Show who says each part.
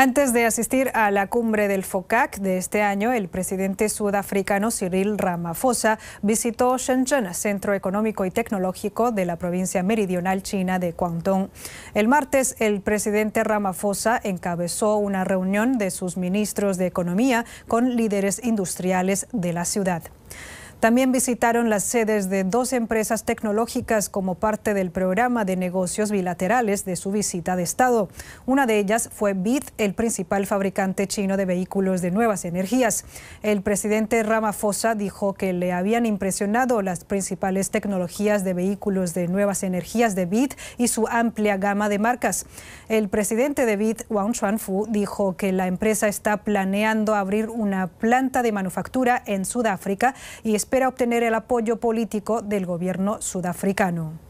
Speaker 1: Antes de asistir a la cumbre del FOCAC de este año, el presidente sudafricano Cyril Ramaphosa visitó Shenzhen, centro económico y tecnológico de la provincia meridional china de Guangdong. El martes, el presidente Ramaphosa encabezó una reunión de sus ministros de Economía con líderes industriales de la ciudad. También visitaron las sedes de dos empresas tecnológicas como parte del programa de negocios bilaterales de su visita de Estado. Una de ellas fue BID, el principal fabricante chino de vehículos de nuevas energías. El presidente Ramaphosa dijo que le habían impresionado las principales tecnologías de vehículos de nuevas energías de BIT y su amplia gama de marcas. El presidente de BID, Wang Chuanfu, dijo que la empresa está planeando abrir una planta de manufactura en Sudáfrica y es espera obtener el apoyo político del gobierno sudafricano.